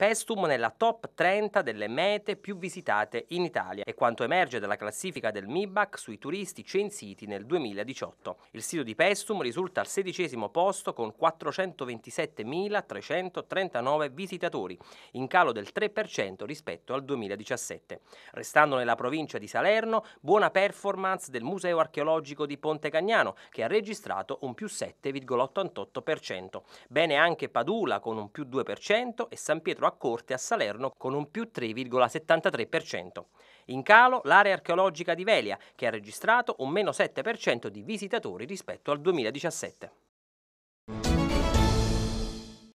Pestum nella top 30 delle mete più visitate in Italia e quanto emerge dalla classifica del MIBAC sui turisti censiti nel 2018. Il sito di Pestum risulta al sedicesimo posto con 427.339 visitatori, in calo del 3% rispetto al 2017. Restando nella provincia di Salerno, buona performance del Museo archeologico di Ponte Cagnano che ha registrato un più 7,88%. Bene anche Padula con un più 2% e San Pietro a corte a Salerno con un più 3,73%. In calo l'area archeologica di Velia, che ha registrato un meno 7% di visitatori rispetto al 2017.